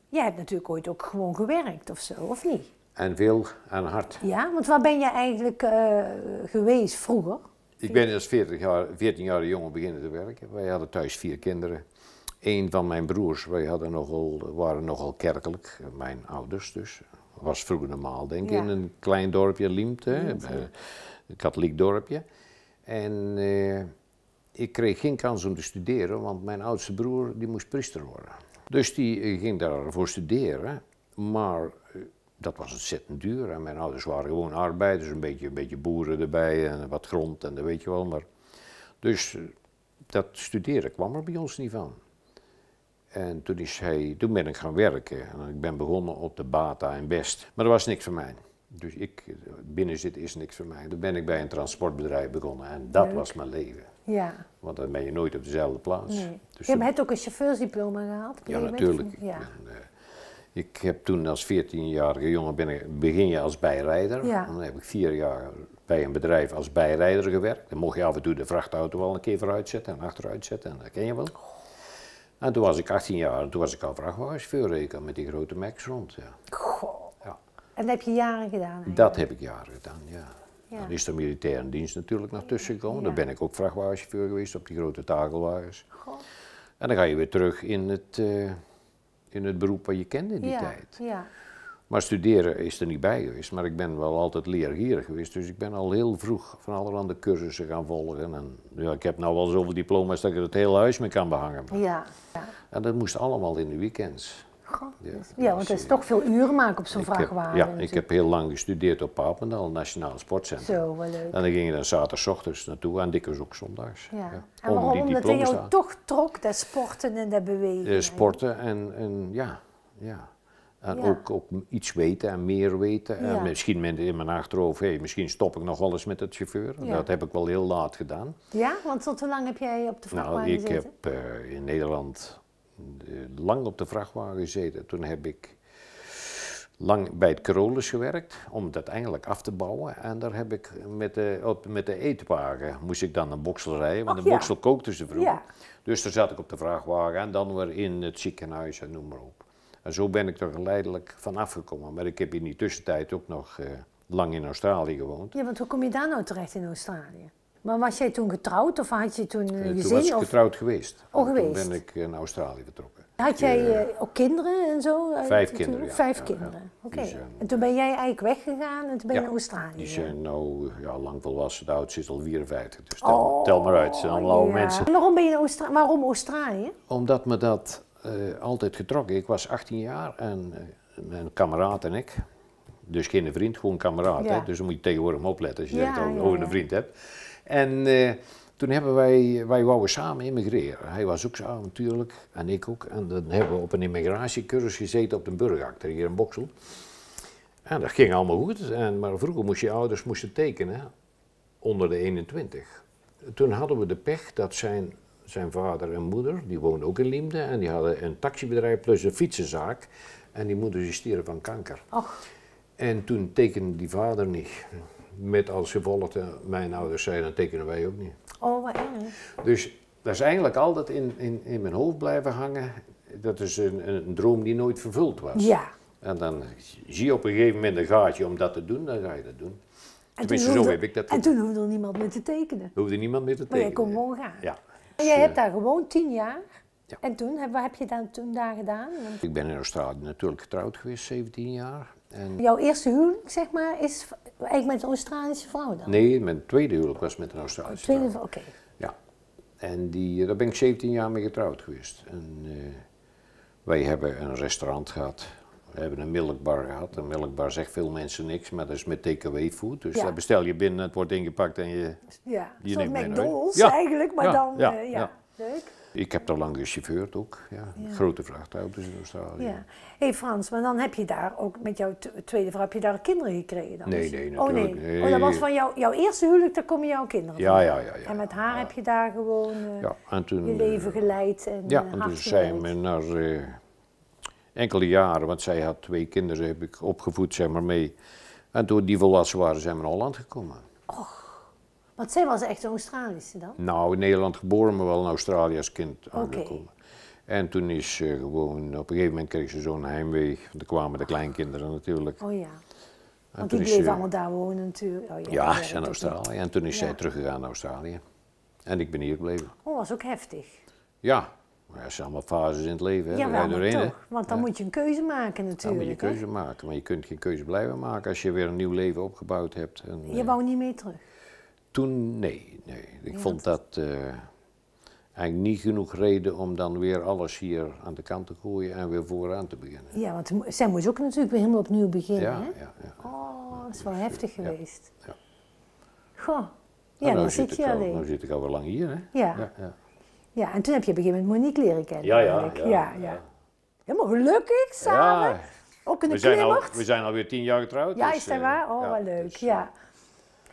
jij hebt natuurlijk ooit ook gewoon gewerkt of zo, of niet? en veel en hard. Ja, want waar ben je eigenlijk eh, geweest vroeger? Ik ben als 40 jaar, 14 jaar jongen beginnen te werken. Wij hadden thuis vier kinderen. Eén van mijn broers, wij hadden nogal, waren nogal kerkelijk, mijn ouders dus. Was vroeger normaal, denk ik, in een klein dorpje, Liemte, eh, een katholiek dorpje. En eh, ik kreeg geen kans om te studeren, want mijn oudste broer die moest priester worden. Dus die ging daarvoor studeren, maar dat was ontzettend duur. En mijn ouders waren gewoon arbeiders, een beetje, een beetje boeren erbij en wat grond en dat weet je wel. Maar, dus eh, dat studeren kwam er bij ons niet van. En toen, is hij, toen ben ik gaan werken en ik ben begonnen op de Bata en Best. Maar dat was niks voor mij. Dus ik, eh, binnenzitten is niks voor mij. Toen ben ik bij een transportbedrijf begonnen en dat was mijn leven. Ja. Want dan ben je nooit op dezelfde plaats. Nee. Dus je hebt ook een chauffeursdiploma gehaald? Ja, natuurlijk. Ja. Eh, ik heb toen als 14-jarige jongen begin je als bijrijder. Dan heb ik vier jaar bij een bedrijf als bijrijder gewerkt. Dan mocht je af en toe de vrachtauto wel een keer vooruit zetten en achteruit zetten. En dat ken je wel. En toen was ik 18 jaar en toen was ik al vrachtwagenchauffeur. Ik met die grote Max rond. Ja. Goh. Ja. En dat heb je jaren gedaan? Dat heb ik jaren gedaan, ja. Dan is er militaire dienst natuurlijk nog tussen gekomen. Dan ben ik ook vrachtwagenchauffeur geweest op die grote takelwagens. Goh. En dan ga je weer terug in het... Eh, in het beroep wat je kende in die tijd. Ja. Maar studeren is er niet bij geweest, maar ik ben wel altijd leergierig geweest. Dus ik ben al heel vroeg van allerhande cursussen gaan volgen. En ja, ik heb nou wel zoveel diploma's dat ik er het hele huis mee kan behangen. Ja, ja. En dat moest allemaal in de weekends ja, want het is toch eh, veel uren maken op zo'n vrachtwagen. ja, ik heb heel lang gestudeerd op Papendal, Nationaal Sportcentrum. Zo, wel leuk. En dan ging je dan zaterdagochtends naartoe en dikwijls ook zondags. Ja. En waarom? Omdat hij jou toch trok, dat sporten en dat bewegen. Eh, sporten en, en ja, ja. En ook, ook, iets weten en meer weten. En misschien in mijn achterhoofd, hey, misschien stop ik nog wel eens met het chauffeur. Dat heb ik wel heel laat gedaan. Ja, want tot hoe lang heb jij op de nou, vrachtwagen nou, ik heb eh, in Nederland eh, lang op de vrachtwagen gezeten. Toen heb ik lang bij het Carolus gewerkt om dat eigenlijk af te bouwen. En daar heb ik met de, op, met de eetwagen moest ik dan een boksel rijden, want de een boksel kookte ze vroeg. Ja. Dus daar zat ik op de vrachtwagen en dan weer in het ziekenhuis en noem maar op. En zo ben ik er geleidelijk van afgekomen. Maar ik heb in die tussentijd ook nog eh, lang in Australië gewoond. Ja, want hoe kom je daar nou terecht in Australië? Maar was jij toen getrouwd of had je toen eh, eh, je zin? Toen was ik getrouwd geweest. Oh, toen ben ik naar Australië vertrokken. Had jij eh, ook kinderen en zo? Vijf kinderen, Vijf kinderen, oké. En toen ben jij eigenlijk weggegaan en toen ben je naar Australië. Die zijn nou ja, lang volwassen, de oudste is al 54, dus tel, oh, tel maar uit. Ze zijn allemaal oude mensen. En waarom ben je Australië? Waarom Australië? Omdat me dat altijd getrokken. Ik was 18 jaar en mijn kameraad en ik, dus geen vriend, gewoon kameraad. Hè? Dus dan moet je tegenwoordig opletten als je denkt, je een vriend hebt. En eh, toen hebben wij, wij wouden samen immigreren. Hij was ook zo natuurlijk en ik ook. En dan hebben we op een immigratiecursus gezeten op de Burgerakte hier in Boksel. En dat ging allemaal goed. En, maar vroeger moest je ouders moesten tekenen onder de 21. Toen hadden we de pech dat zijn, zijn vader en moeder, die woonden ook in Liemde, en die hadden een taxibedrijf plus een fietsenzaak. En die moeder die stierf van kanker. Och. En toen tekende die vader niet met als gevolg, eh, mijn ouders zeiden, dan tekenen wij ook niet. Oh, wat erg. Dus dat is eigenlijk altijd in, in, in mijn hoofd blijven hangen. Dat is een, een droom die nooit vervuld was. Ja. En dan zie je op een gegeven moment een gaatje om dat te doen, dan ga je dat doen. En Tenminste, zo heb ik dat En toen hoefde er niemand meer te tekenen. Hoefde niemand meer te tekenen. Maar jij kon gewoon Ja. En jij dus, hebt eh, daar gewoon tien jaar. Ja. En toen, wat heb je dan toen daar gedaan? Ik ben in Australië natuurlijk getrouwd geweest, 17 jaar. En Jouw eerste huwelijk, zeg maar, is Eigenlijk met een Australische vrouw dan? Nee, mijn tweede huwelijk was met een Australische tweede, vrouw. Oké. Ja. En die, eh, daar ben ik 17 jaar mee getrouwd geweest. Eh, wij hebben een restaurant gehad. We hebben een melkbar gehad. Een melkbar zegt veel mensen niks, maar dat is met takeaway food. Dus ja. daar bestel je binnen, het wordt ingepakt en je. Ja, je neemt McDonald's eigenlijk, maar dan. ja. Eh, Leuk. Ik heb daar lang gechauffeurd ook. Ja. Grote vrachtauto's in Australië. Ja. hey Frans, maar dan heb je daar ook met jouw tweede vrouw, heb je daar kinderen gekregen? Dan? Nee, dus- nee, oh, natuurlijk. Oh, nee. Oh, dat was van jou, jouw eerste huwelijk, daar komen jouw kinderen ja, van. Ja, ja, ja. En met haar heb je daar gewoon eh, ja. je eh, leven geleid. En, ja, en toen zijn we naar enkele jaren, want zij had twee kinderen, heb ik opgevoed, zeg maar, mee. En toen die volwassen waren, zijn we naar Holland gekomen. Och. Want zij was echt een Australische dan? Nou, in Nederland geboren, maar wel in Australië als kind aangekomen. Okay. En toen is ze gewoon, op een gegeven moment kreeg ze zo'n heimwee. Want er kwamen de kleinkinderen natuurlijk. Oh ja. En Want die bleven allemaal daar wonen natuurlijk. Oh, ja, ze zijn Australië. En toen is ja. zij teruggegaan naar Australië. En ik ben hier gebleven. Oh, was ook heftig. Ja, maar dat zijn allemaal fases in het leven. Ja, wel, toch. Want dan moet je een keuze maken natuurlijk. Dan moet je een keuze maken. Maar je kunt geen keuze blijven maken als je weer een nieuw leven opgebouwd hebt. En, je eh, wou niet meer terug? Toen, nee, nee. Ik vond dat eh, eigenlijk niet genoeg reden om dan weer alles hier aan de kant te gooien en weer vooraan te beginnen. Ja, want zij moest ook natuurlijk weer helemaal opnieuw beginnen. Ja, hè? ja, ja. Oh, dat is wel heftig geweest. Ja. Goh, nou, ja, nou dan, zit je alleen. Dan zit ik al nou wel lang hier, hè? Ja. ja, ja. en toen heb je begin met Monique leren kennen. Ja, ja. ja, Helemaal gelukkig samen. Ook we zijn, al, we alweer tien jaar getrouwd. Ja, dus, is dat eh, waar? Oh, wel leuk. Dus, ja.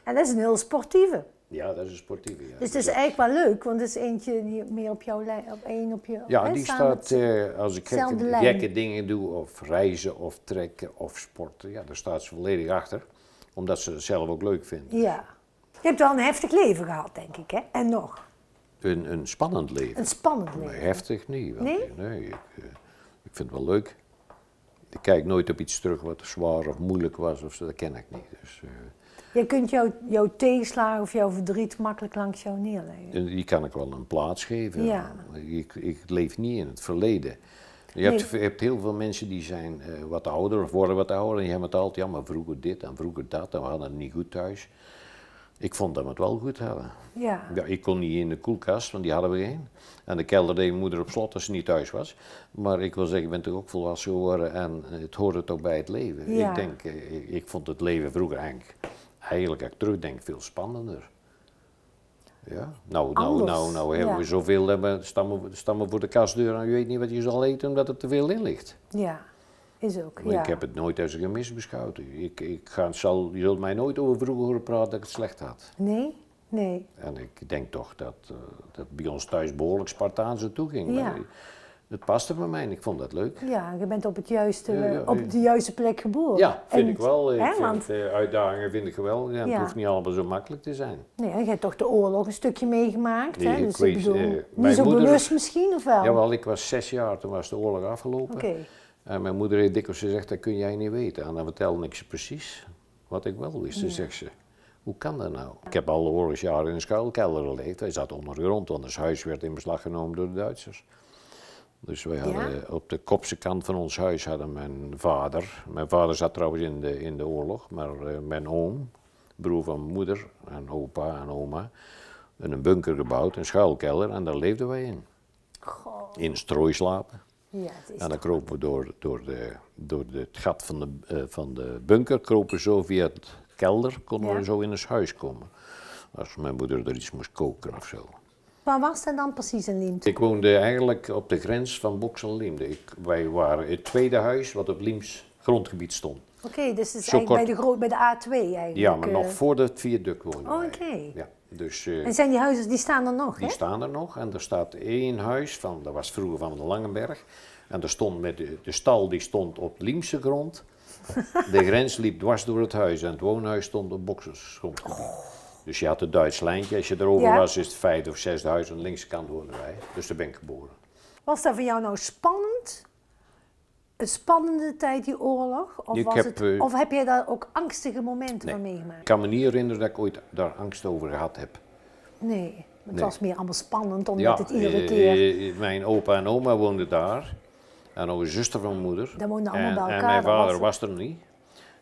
En dat is een heel sportieve. Ja, dat is een sportieve. Ja. Dus het is eigenlijk wel leuk, want het is eentje die meer op jouw lijn, op één op je. Ja, die staat eh, als ik gekke, dingen doe, of reizen, of trekken, of sporten, ja, daar staat ze volledig achter, omdat ze het zelf ook leuk vindt. Dus. Ja. Je hebt wel een heftig leven gehad, denk ik, hè? En nog? Een, een spannend leven. Een spannend leven. heftig niet. nee? Eh, nee, ik, eh, ik vind het wel leuk. Ik kijk nooit op iets terug wat zwaar of moeilijk was, of zo, dat ken ik niet. Dus, je kunt jouw, jouw tegenslagen of jouw verdriet makkelijk langs jou neerleggen. Die kan ik wel een plaats geven. Ja. Ik, ik leef niet in het verleden. Je, hebt, hebt, heel veel mensen die zijn eh, wat ouder of worden wat ouder en die hebben het altijd, ja maar vroeger dit en vroeger dat en we hadden het niet goed thuis. Ik vond dat we het wel goed hadden. Ja. ja. Ik kon niet in de koelkast, want die hadden we geen. En de kelder deed mijn moeder op slot als ze niet thuis was. Maar ik wil zeggen, ik ben toch ook volwassen geworden en het hoorde toch bij het leven. Ja. Ik denk, ik, eh, ik, vond het leven vroeger eigenlijk eigenlijk, als ik terugdenk, veel spannender. Ja, nou, nou, nou, nou hebben we zoveel, hebben, staan, we, voor de kastdeur en je weet niet wat je zal eten omdat er te veel in ligt. Ja, is ook. ik heb het nooit als een gemis beschouwd. Ik, ik ga, zal, je zult mij nooit over vroeger horen praten dat ik het slecht had. Nee? Nee. En ik denk toch dat, uh, dat bij ons thuis behoorlijk spartaanse toeging ging. Het paste voor mij en ik vond dat leuk. Ja, je bent op, het juiste, op de juiste plek geboren. Ja, vind ik wel. Ik eh, uitdagingen vind ik wel. het hoeft niet allemaal zo makkelijk te zijn. Nee, je hebt toch de oorlog een stukje meegemaakt. hè? Dus ik bedoel, eh, niet zo bewust misschien, of wel? ik was zes jaar, toen was de oorlog afgelopen. Okay. En mijn moeder heeft dikwijls gezegd, dat kun jij niet weten. En dan vertelde ik ze precies wat ik wel wist. Dan zegt ze, hoe kan dat nou? Ik heb al de oorlogsjaren in een schuilkelder geleefd. Hij zat ondergrond, want ons huis werd in beslag genomen door de Duitsers. Dus wij hadden, op de kopse kant van ons huis hadden mijn vader. Mijn vader zat trouwens in de, in de oorlog, maar eh, mijn oom, broer van moeder en opa en oma, een bunker gebouwd, een schuilkelder, en daar leefden wij in. In strooislapen. Ja, en dan kropen we door, door, de, door het gat van de, eh, van de bunker, kropen zo via het kelder, konden we zo in ons huis komen. Als mijn moeder er iets moest koken of zo. Waar was dat dan precies in Liemte? Ik woonde eigenlijk op de grens van Boksel en Liemde. Ik, wij waren het tweede huis wat op Liems grondgebied stond. Oké, dus is eigenlijk bij, de bij de A2 eigenlijk? Ja, maar eh. nog voor het viaduct woonde oh, Oké. Ja, dus, eh, en zijn die huizen, die staan er nog, Die staan er nog en er staat één huis, van, dat was vroeger van de Langenberg. En er stond met de, stal die stond op Liemse grond. [laughs] De grens liep dwars door het huis en het woonhuis stond op Boksers grondgebied. Oh. Dus je had het Duits lijntje. Als je erover was, is het vijfde of zesde huis aan de linkse kant hoorden wij. Dus daar ben ik geboren. Was dat voor jou nou spannend? Een spannende tijd, die oorlog? Of, was heb, het, eh, of heb jij daar ook angstige momenten van meegemaakt? Ik kan me niet herinneren dat ik ooit daar angst over gehad heb. Nee, het was meer allemaal spannend omdat ja, het iedere eh, keer... Eh, mijn opa en oma woonden daar. En ook een zuster van moeder. Daar woonden allemaal en, bij elkaar. mijn vader was, was er niet.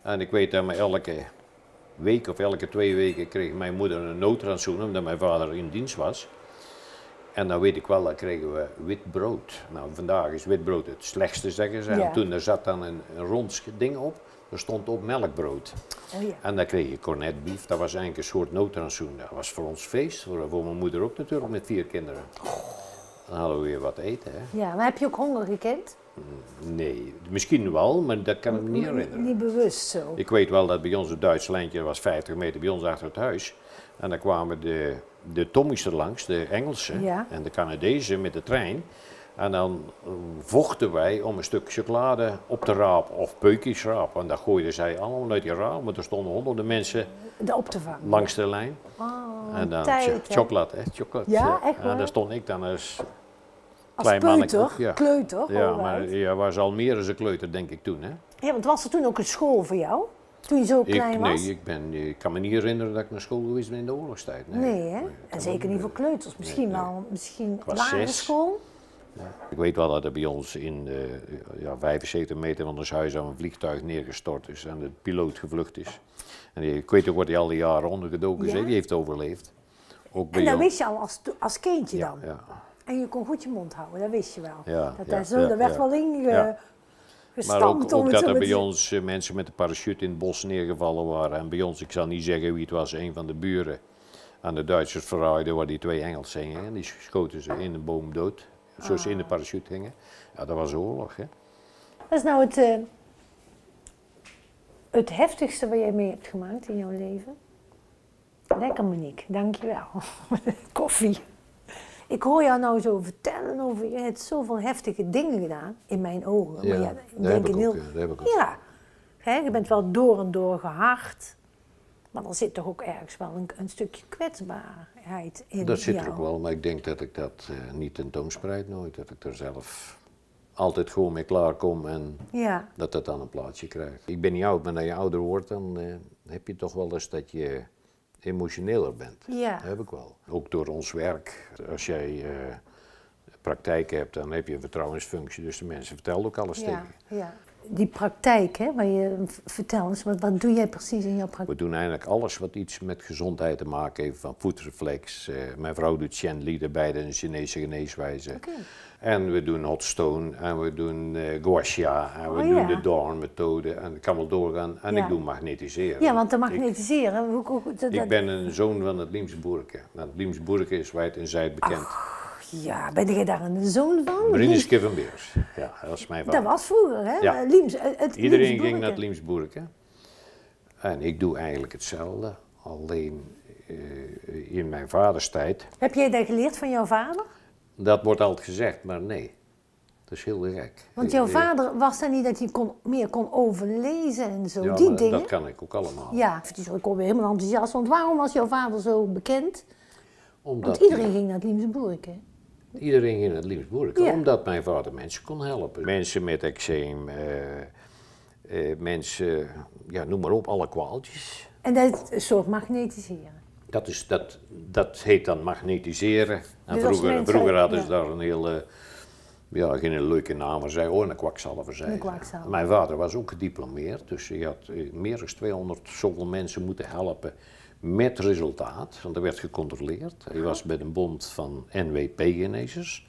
En ik weet dat me elke week of elke twee weken kreeg mijn moeder een noodrantsoen omdat mijn vader in dienst was. En dan weet ik wel, dan kregen we wit brood. Nou, vandaag is wit brood het slechtste, zeggen ze. En toen er zat dan een, een rond ding op, er stond op melkbrood. Oh, en dan kreeg je cornetbief, dat was eigenlijk een soort noodrantsoen. Dat was voor ons feest, voor, voor, mijn moeder ook natuurlijk, met vier kinderen. Dan hadden we weer wat eten. Hè. Ja, maar heb je ook honger gekend? Nee, misschien wel, maar dat kan ik me niet herinneren. Niet bewust zo. Ik weet wel dat bij ons het Duitse lijntje was 50 meter bij ons achter het huis. En dan kwamen de, de Tommies er langs, de Engelsen en de Canadezen met de trein. En dan vochten wij om een stuk chocolade op te rapen of peukjes rapen, En dan gooiden zij allemaal uit die raam, want er stonden honderden mensen de op te vangen. langs de lijn. Oh, en dan chocolade, hè? Ja, echt En daar stond ik dan als als klein Ja. kleuter. Ja, maar je was al meer dan een kleuter, denk ik toen. Hè? Ja, want was er toen ook een school voor jou? Toen je zo klein ik, was? Nee, ik, ben, ik kan me niet herinneren dat ik naar school geweest ben in de oorlogstijd. Nee, nee hè? En zeker niet voor kleuters. Misschien wel misschien lagere school. Ja. Ik weet wel dat er bij ons in de, eh, ja, 75 meter van ons huis aan een vliegtuig neergestort is en de piloot gevlucht is. En ik weet ook wat hij al die jaren ondergedoken die heeft overleefd. Ook en dat wist je al als, als kindje dan? Ja. En je kon goed je mond houden, dat wist je wel. dat daar zo, de werd wel in ge, eh, maar ook, dat er bij ons eh, mensen met de parachute in het bos neergevallen waren. En bij ons, ik zal niet zeggen wie het was, een van de buren aan de Duitsers verraaide waar die twee Engelsen hingen. En die schoten ze in de boom dood, zoals ze in de ah. parachute hingen. Ja, dat was oorlog, hè. Wat is nou het, eh, het heftigste wat jij mee hebt gemaakt in jouw leven? Lekker, Monique. Dankjewel. [laughs] Koffie. Ik hoor jou nou zo vertellen over, je hebt zoveel heftige dingen gedaan, in mijn ogen. Ja, maar ja, ik denk ik ook, eh, ik Ja, je bent wel door en door gehard. Maar dan zit toch ook ergens wel een, een stukje kwetsbaarheid in. Dat zit er ook wel, maar ik denk dat ik dat uh, niet tentoonspreid nooit. Dat ik er zelf altijd gewoon mee klaarkom en ja. dat dat dan een plaatsje krijgt. Ik ben niet oud, maar als je ouder wordt, dan eh, heb je toch wel eens dat je emotioneler bent. Ja. Dat heb ik wel. Ook door ons werk. Als jij uh, praktijk hebt, dan heb je een vertrouwensfunctie. Dus de mensen vertellen ook alles tegen Ja die praktijk, hè, waar je vertel eens, wat, doe jij precies in jouw praktijk? We doen eigenlijk alles wat iets met gezondheid te maken heeft, van voetreflex. Uh, mijn vrouw doet Chen Li bij de Chinese geneeswijze. Okay. En we doen hot stone en we doen uh, en we oh doen de Dorn-methode en ik kan wel doorgaan. En ik doe magnetiseren. Ja, want de magnetiseren... Ik, hoe, dat, ik ben een zoon van het Liemse Nou, het Boerke is wijd en zijd bekend. Ja, ben jij daar een zoon van? Brinus Kevin Beers. Ja, dat was mijn vader. Dat was vroeger, hè? Liems, het Iedereen ging naar het hè? En ik doe eigenlijk hetzelfde, alleen eh, in mijn vaders tijd. Heb jij dat geleerd van jouw vader? Dat wordt altijd gezegd, maar nee. Dat is heel gek. Want jouw eh, eh, vader was dan niet dat hij kon, meer kon overlezen en zo, die dingen? dat kan ik ook allemaal. Ja, ik kom weer helemaal enthousiast, want waarom was jouw vader zo bekend? Omdat Want iedereen ging naar het Liemsburg, hè? Iedereen ging het liefst omdat mijn vader mensen kon helpen. Mensen met eczeem, eh, eh, mensen, ja, noem maar op, alle kwaaltjes. En dat is soort magnetiseren? Dat, is, dat, dat heet dan magnetiseren. En nou, dus vroeger, mensen, hadden ze daar een hele, ja, geen leuke naam, zei oh, een kwakzalver zei. Mijn vader was ook gediplomeerd, dus hij had eh, meer dan 200 zoveel mensen moeten helpen met resultaat, want er werd gecontroleerd. Hij was bij een bond van NWP-genezers.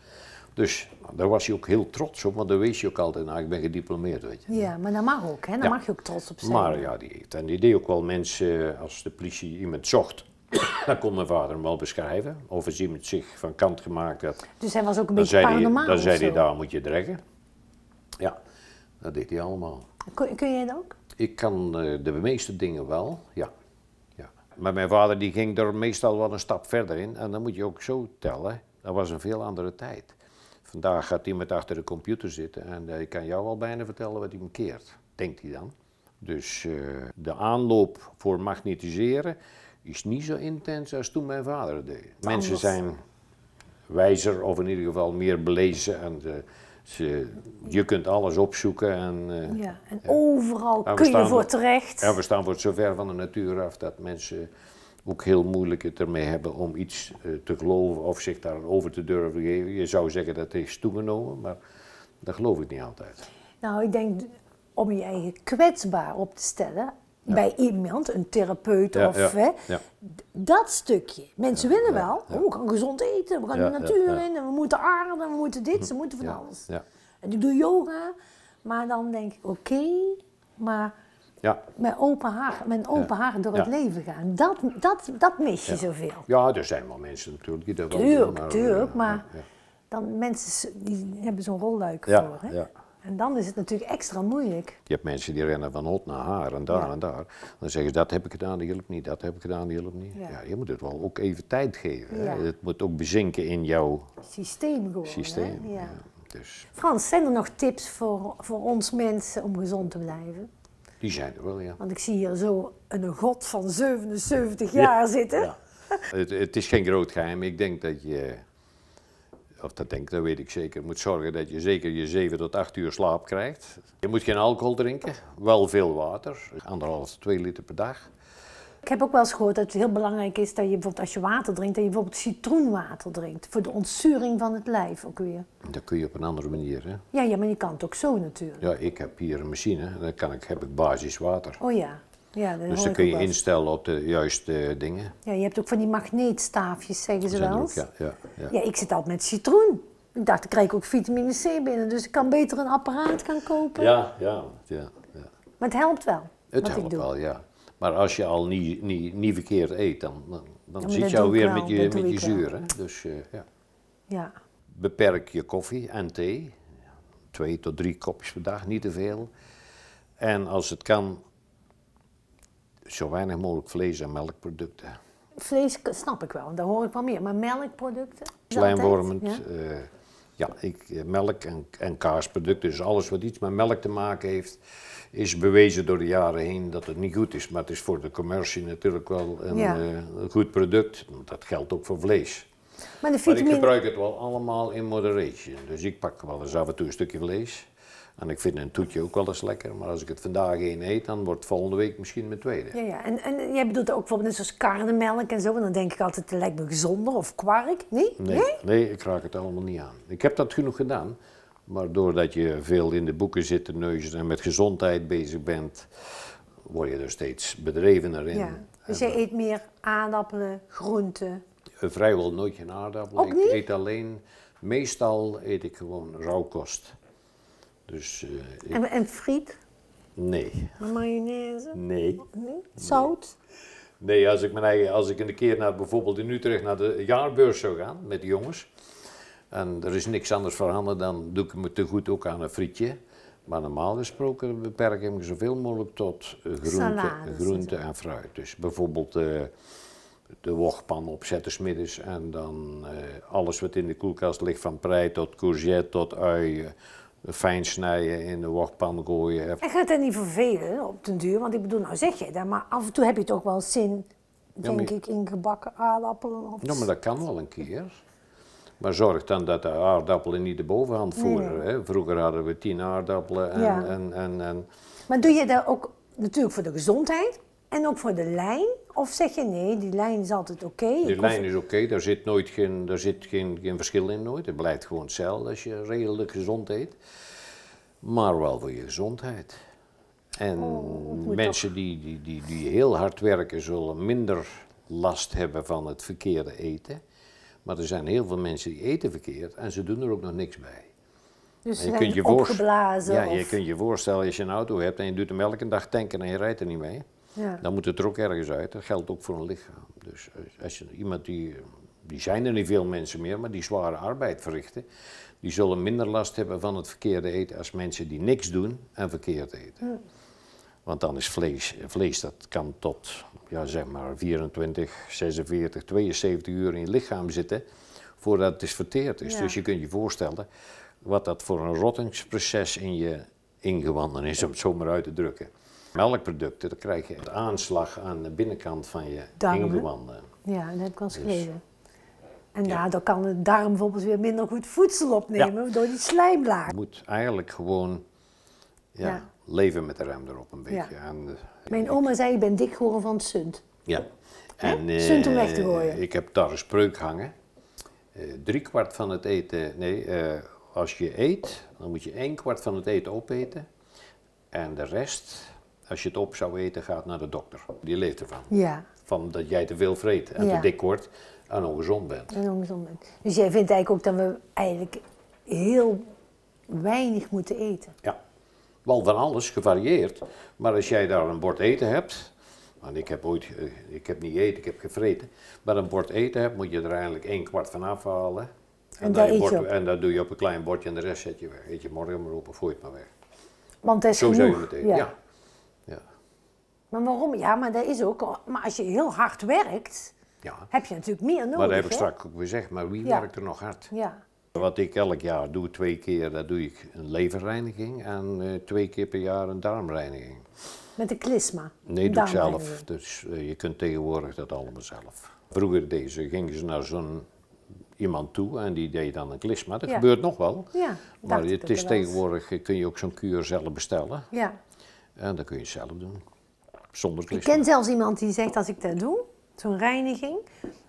Dus daar was hij ook heel trots op, want dan weet je ook altijd, nou ik ben gediplomeerd, weet je. Ja, maar dat mag ook, hè? daar mag je ook trots op zijn. Maar ja, die, en die deed ook wel mensen, eh, als de politie iemand zocht, [coughs] dan kon mijn vader hem wel beschrijven. Of als iemand zich van kant gemaakt had. Dus hij was ook een beetje paranormaal Dan zei hij, daar moet je dreggen. Ja, dat deed hij allemaal. Kun, kun jij dat ook? Ik kan eh, de meeste dingen wel, ja. Maar mijn vader die ging er meestal wel een stap verder in. En dan moet je ook zo tellen, dat was een veel andere tijd. Vandaag gaat iemand achter de computer zitten en hij eh, kan jou al bijna vertellen wat hij hem keert, denkt hij dan. Dus eh, de aanloop voor magnetiseren is niet zo intens als toen mijn vader deed. Mensen zijn wijzer of in ieder geval meer belezen en... Eh, je kunt alles opzoeken. En, eh, ja, en overal kun je voor terecht. Ja, we staan voor zover van de natuur af dat mensen ook heel moeilijk het ermee hebben om iets eh, te geloven of zich daar over te durven geven. Je zou zeggen dat het is toegenomen, maar dat geloof ik niet altijd. Nou, ik denk om je eigen kwetsbaar op te stellen bij iemand, een therapeut of... Hè, dat stukje. Mensen willen wel, oh, we gaan gezond eten, we gaan de natuur in, en we moeten aarden, we moeten dit, mhm. ze moeten van alles. En ik doe yoga, maar dan denk ik, oké, maar... Ja. Met open haar, met open haar door het leven gaan. Dat, dat, dat mis je zoveel. Ja, er zijn wel mensen natuurlijk die dat wel doen. Tuurlijk, maar, eh, maar dan mensen die hebben zo'n rolluik voor. Hè? En dan is het natuurlijk extra moeilijk. Je hebt mensen die rennen van hot naar haar en daar en daar. Dan zeggen ze dat heb ik gedaan, die hielp niet, dat heb ik gedaan, die hielp niet. Ja. je moet het wel ook even tijd geven. Ja. Het moet ook bezinken in jouw systeem. Gewoon, systeem. Dus. Frans, zijn er nog tips voor, voor ons mensen om gezond te blijven? Die zijn er wel, ja. Want ik zie hier zo een god van 77 jaar zitten. [laughs] het, het is geen groot geheim. Ik denk dat je of dat denk dat weet ik zeker, moet zorgen dat je zeker je 7 tot 8 uur slaap krijgt. Je moet geen alcohol drinken, wel veel water, anderhalf, twee liter per dag. Ik heb ook wel eens gehoord dat het heel belangrijk is dat je bijvoorbeeld als je water drinkt, dat je bijvoorbeeld citroenwater drinkt. Voor de ontzuring van het lijf ook weer. Dat kun je op een andere manier, hè? Ja, ja maar je kan het ook zo natuurlijk. Ja, ik heb hier een machine en dan kan ik, heb ik basiswater. Oh ja. Ja, dus dan kun je instellen op de juiste eh, dingen. Ja, je hebt ook van die magneetstaafjes, zeggen ze wel Ja, ja, ja. ja, ik zit altijd met citroen. Ik dacht, ik krijg ook vitamine C binnen, dus ik kan beter een apparaat gaan kopen. Ja, ja, ja. ja. Maar het helpt wel. Het helpt wel, ja. Maar als je al niet niet niet verkeerd eet, dan, dan, zit je alweer met je, met je zuur. Hè? Dus eh, ja. ja. Beperk je koffie en thee. Twee tot drie kopjes per dag, niet te veel. En als het kan, zo weinig mogelijk vlees- en melkproducten. Vlees snap ik wel, daar hoor ik wel meer. Maar melkproducten? Slijmvormend. Ja, eh, ja ik, eh, melk en, en kaasproducten. Dus alles wat iets met melk te maken heeft, is bewezen door de jaren heen dat het niet goed is. Maar het is voor de commercie natuurlijk wel een, eh, goed product. Dat geldt ook voor vlees. Maar, de maar ik gebruik het wel allemaal in moderation. Dus ik pak wel eens af en toe een stukje vlees. En ik vind een toetje ook wel eens lekker, maar als ik het vandaag één eet, dan wordt volgende week misschien mijn tweede. Ja, ja. En, en jij bedoelt ook bijvoorbeeld net zoals karnemelk en zo, en dan denk ik altijd, het lijkt me gezonder of kwark, nee? nee? Nee, ik raak het allemaal niet aan. Ik heb dat genoeg gedaan, maar doordat je veel in de boeken zit te neuzen en met gezondheid bezig bent, word je er steeds bedrevener in. Ja. Dus jij eet meer aardappelen, groenten? Eh, vrijwel nooit geen aardappelen. Ik eet alleen, meestal eet ik gewoon rauwkost. Dus, eh, en, en, friet? Nee. Mayonaise? Nee. Zout? Nee. als ik, mijn eigen, als ik een keer naar, bijvoorbeeld in Utrecht naar de jaarbeurs zou gaan met de jongens. En er is niks anders voorhanden, dan doe ik me te goed ook aan een frietje. Maar normaal gesproken beperk ik me zoveel mogelijk tot eh, groente, groente en fruit. Dus bijvoorbeeld eh, de wokpan opzetten smiddags en dan alles wat in de koelkast ligt, van prei tot courgette tot ui, fijn snijden, in de wokpan gooien. En gaat dat niet vervelen op den duur? Want ik bedoel, nou zeg je dat, maar af en toe heb je toch wel zin, denk ik, in gebakken aardappelen of Ja, maar dat kan wel een keer. Maar zorg dan dat de aardappelen niet de bovenhand voeren. Hè? Vroeger hadden we tien aardappelen en, ja. en, en, en... Maar doe je dat ook natuurlijk voor de gezondheid? En ook voor de lijn? Of zeg je nee, die lijn is altijd oké? die lijn is oké, daar zit, nooit geen, daar zit geen, geen verschil in nooit. Het blijft gewoon hetzelfde als je redelijk gezond eet. Maar wel voor je gezondheid. En oh, mensen die, die, die, die heel hard werken zullen minder last hebben van het verkeerde eten. Maar er zijn heel veel mensen die eten verkeerd en ze doen er ook nog niks bij. Dus je kunt je opgeblazen? of... je kunt je voorstellen als je een auto hebt en je doet hem elke dag tanken en je rijdt er niet mee. Ja. Dan moet het er ook ergens uit. Dat geldt ook voor een lichaam. Dus eh, als je, iemand die, eh, die zijn er niet veel mensen meer, maar die zware arbeid verrichten, die zullen minder last hebben van het verkeerde eten als mensen die niks doen en verkeerd eten. Want dan is vlees, vlees dat kan tot ja, zeg maar 24, 46, 72 uur in je lichaam zitten voordat het is verteerd is. Dus je kunt je voorstellen wat dat voor een rottingsproces in je ingewanden is, om het zo uit te drukken melkproducten, dan krijg je het aanslag aan de binnenkant van je engelwanden. Ja, dat heb ik wel eens dus- En ja. kan de darm bijvoorbeeld weer minder goed voedsel opnemen door die slijmlaag. Je moet eigenlijk gewoon ja, leven met de ruim erop een beetje. Eh, Mijn oma zei, "Je ben dik geworden van het sunt. Ja. En, eh, sunt om weg te gooien. Eh, ik heb daar een spreuk hangen. Uh, eh, drie kwart van het eten, nee, als je eet, dan moet je één kwart van het eten opeten. En de rest als je het op zou eten, gaat naar de dokter. Die leeft ervan. Ja. Van dat jij te veel vreet en te dik wordt en ongezond bent. En ongezond bent. Dus jij vindt eigenlijk ook dat we eigenlijk heel weinig moeten eten? Ja. Wel van alles, gevarieerd. Maar als jij daar een bord eten hebt, want ik heb ooit, eh, ik heb niet eten, ik heb gevreten. Maar een bord eten hebt, moet je er eigenlijk één kwart van afhalen. En, en, dat, bord, en dat doe je op een klein bordje en de rest zet je weg. Eet je morgen maar op of je het maar weg. Want dat is Zo Zou je het eten. ja. Maar waarom? Ja, maar dat is ook. Maar als je heel hard werkt, ja. heb je natuurlijk meer nodig. Maar dat heb ik straks ook gezegd, maar wie werkt er nog hard? Ja. Wat ik elk jaar doe, twee keer, dat doe ik een leverreiniging en eh, twee keer per jaar een darmreiniging. Met een klisma? Nee, doe ik zelf. Dus eh, je kunt tegenwoordig dat allemaal zelf. Vroeger deze, gingen ze naar zo'n iemand toe en die deed dan een klisma. Dat gebeurt nog wel. Ja, maar het is tegenwoordig, eh, kun je ook zo'n kuur zelf bestellen. Ja. En dat kun je zelf doen. Ik ken zelfs iemand die zegt, als ik dat doe, zo'n reiniging,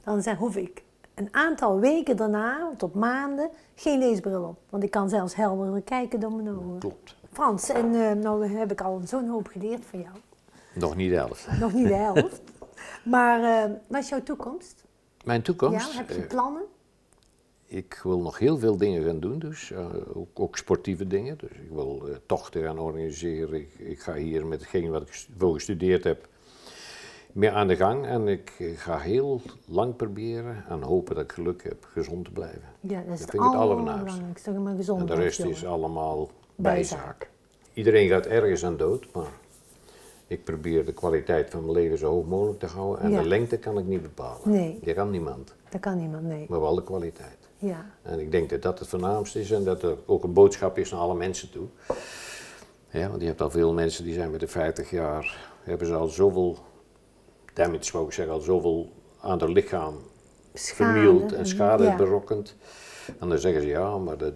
dan zeg, hoef ik een aantal weken daarna, tot maanden, geen leesbril op. Want ik kan zelfs helderder kijken door mijn ogen. Klopt. Frans, en uh, nou heb ik al zo'n hoop geleerd van jou. Nog niet de helft. Nog niet de [laughs] helft. maar eh, wat is jouw toekomst? Mijn toekomst? Ja, heb je eh, plannen? ik wil nog heel veel dingen gaan doen, dus eh, ook, ook, sportieve dingen. Dus ik wil uh, tochten gaan organiseren. Ik, ik, ga hier met hetgeen wat ik voor gestudeerd heb mee aan de gang. En ik eh, ga heel lang proberen en hopen dat ik geluk heb gezond te blijven. Ja, dat is dat vind het allerbelangrijkste. Maar gezond en de rest is allemaal bijzaak. Iedereen gaat ergens aan dood, maar ik probeer de kwaliteit van mijn leven zo hoog mogelijk te houden. En de lengte kan ik niet bepalen. Nee. Dat kan niemand. Dat kan niemand, nee. Maar wel de kwaliteit. Ja. En ik denk dat dat het voornaamste is en dat er ook een boodschap is naar alle mensen toe. Ja, want je hebt al veel mensen die zijn met de 50 jaar, hebben ze al zoveel damage, wou ik zeggen, al zoveel aan hun lichaam vernield en mm, schade berokkend. En dan zeggen ze ja, maar dat,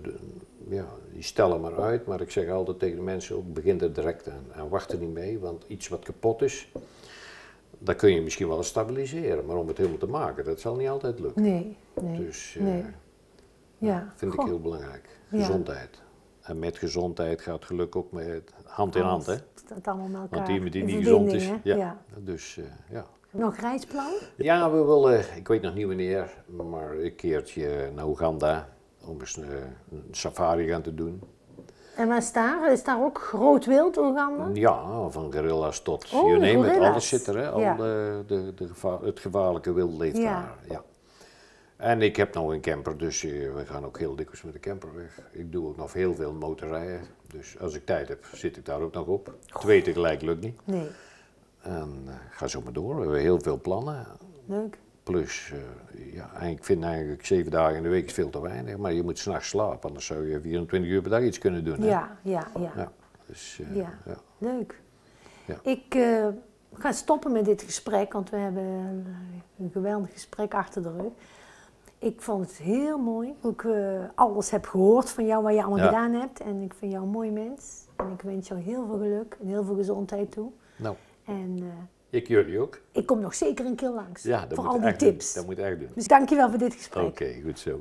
ja, die stellen maar uit. Maar ik zeg altijd tegen de mensen ook, begin er direct aan. En wacht er niet mee, want iets wat kapot is, dat kun je misschien wel stabiliseren. Maar om het helemaal te maken, dat zal niet altijd lukken. Nee, nee. Dus, eh, nee. Ja. Dat vind ik heel belangrijk. Gezondheid. En met gezondheid gaat geluk ook met, hand in hand. Hè? allemaal Want iemand die niet gezond is. Ja. Dus eh, ja. Nog reisplan? Ja, we willen, ik weet nog niet wanneer, maar een keertje naar Oeganda om eens eh, een, safari gaan te doen. En waar is daar? Is daar ook groot wild Oeganda? Ja, van gorillas tot, oh, je neemt alles zit er, hè? Al de, de, de het gevaarlijke wild leeft daar. Ja. En ik heb nog een camper, dus eh, we gaan ook heel dikwijls met de camper weg. Ik doe ook nog heel veel motorrijden. Dus als ik tijd heb, zit ik daar ook nog op. Goh. Twee tegelijk lukt niet. Nee. En eh, ga zo maar door. We hebben heel veel plannen. Leuk. Plus, uh, ja, ik vind eigenlijk zeven dagen in de week veel te weinig. Maar je moet s'nachts slapen, anders zou je 24 uur per dag iets kunnen doen. Hè? Ja, ja, ja. ja, dus, ja. Leuk. Ja. Ik ga stoppen met dit gesprek, want we hebben een geweldig gesprek achter de rug ik vond het heel mooi hoe ik eh, alles heb gehoord van jou, wat je allemaal gedaan hebt. En ik vind jou een mooi mens. En ik wens jou heel veel geluk en heel veel gezondheid toe. Nou. En, uh, ik jullie ook. Ik kom nog zeker een keer langs. Ja, dat voor al die tips. Doen. Dat moet echt doen. Dus dankjewel voor dit gesprek. Oké, goed zo.